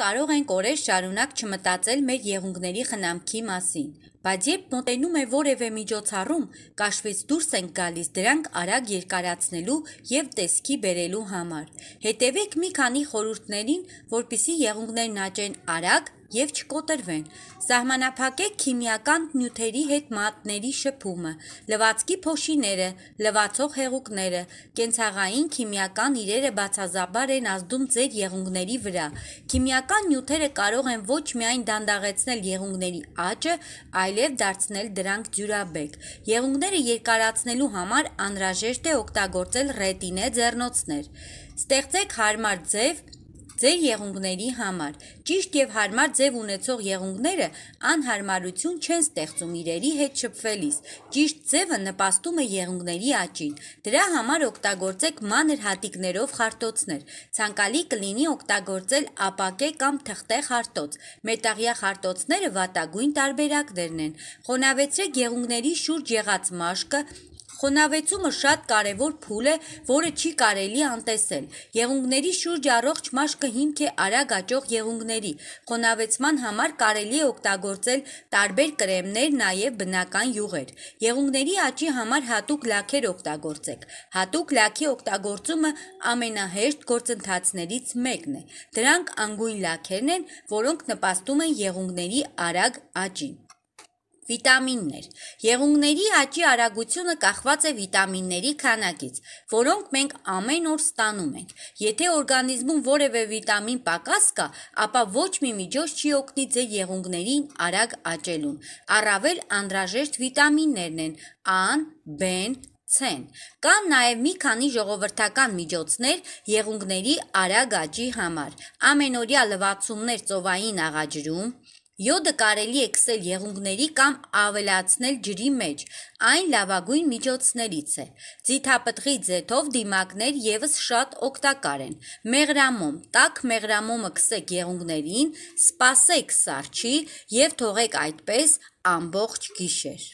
կարող ենք օրեր շարունակ չմտածել մեր եղունգների խնամքի մասին, բայց երբ մտնում է որևէ միջոցառում, կաշվից դուրս ենք գալիս դրանք արագ երկարացնելու եւ տեսքի բերելու համար։ Հետևեք մի քանի խորհուրդներին, որpիսի եղունգներն աճեն արագ եւ չկոտրվեն։ Սահմանափակեք քիմիական նյութերի հետ մատների շփումը, լվացքի փոշիները, լվացող հեղուկները, կենցաղային քիմիական իրերը բացազաբար են ազդում ձեր եղունգների վրա։ Քիմիական նյութերը կարող են ոչ միայն դանդաղեցնել եղունգների աճը, այլև դարձնել դրանք ջուրաբեկ։ Եղունգները երկարացնելու համար անհրաժեշտ է օգտագործել ռետինե ձեռնոցներ։ Ստեղծեք հարմար ձև ձեր եղունգների համար։ Ճիշտ եւ հարմար ձև ունեցող եղունգները անհարմարություն չեն ստեղծում իրերի հետ շփվելիս։ Ճիշտ ձևը նպաստում է եղունգների աճին։ Դրա համար օգտագործեք մանր հատիկներով խարտոցներ։ Ցանկալի կլինի օգտագործել ապակե կամ թղթե խարտոց։ Մետաղյա խարտոցները վատագույն տարբերակներն են։ Խոնավեցրեք եղունգների շուրջ եղած մաշկը Խոնավեցումը շատ կարևոր փուլ է, որը չի կարելի անտեսել։ Եղունգների շուրջ առողջ մաշկը հիմք է արագ աճող եղունգների։ Խոնավեցման համար կարելի է օգտագործել տարբեր կրեմներ, նաև բնական յուղեր։ Եղունգների աճի համար հատուկ լաքեր օգտագործեք։ Հատուկ լաքի օգտագործումը ամենահեշտ գործընթացներից մեկն է։ Դրանք անգույն լաքերն են, որոնք նպաստում են եղունգների արագ աճին։ Վիտամիններ. Եղունգների աճի արագությունը կախված է վիտամինների քանակից, որոնք մենք ամեն օր ստանում ենք։ Եթե օրգանիզմում որևէ վիտամին պակաս կա, ապա ոչ մի միջոց չի օգնի ձեր եղունգներին արագ աճելուն։ Առավել անդրաժեշտ վիտամիններն են Ա-ն, B-ն, ցեն։ Կան նաև մի քանի ժողովրդական միջոցներ եղունգների արագ աճի համար։ Ամենօրյա լվացումներ ծովային աղաջրում, Յոդը կարելի է քսել եղունգների կամ ավելացնել ջրի մեջ։ Այն լավագույն միջոցներից է։ Ձիթապտղի ձեթով դիմակներ եւս շատ օգտակար են։ Մեղրամոմ՝ տաք մեղրամոմը քսեք եղունգներին, սպասեք սառչի եւ թողեք այդպես ամբողջ գիշեր։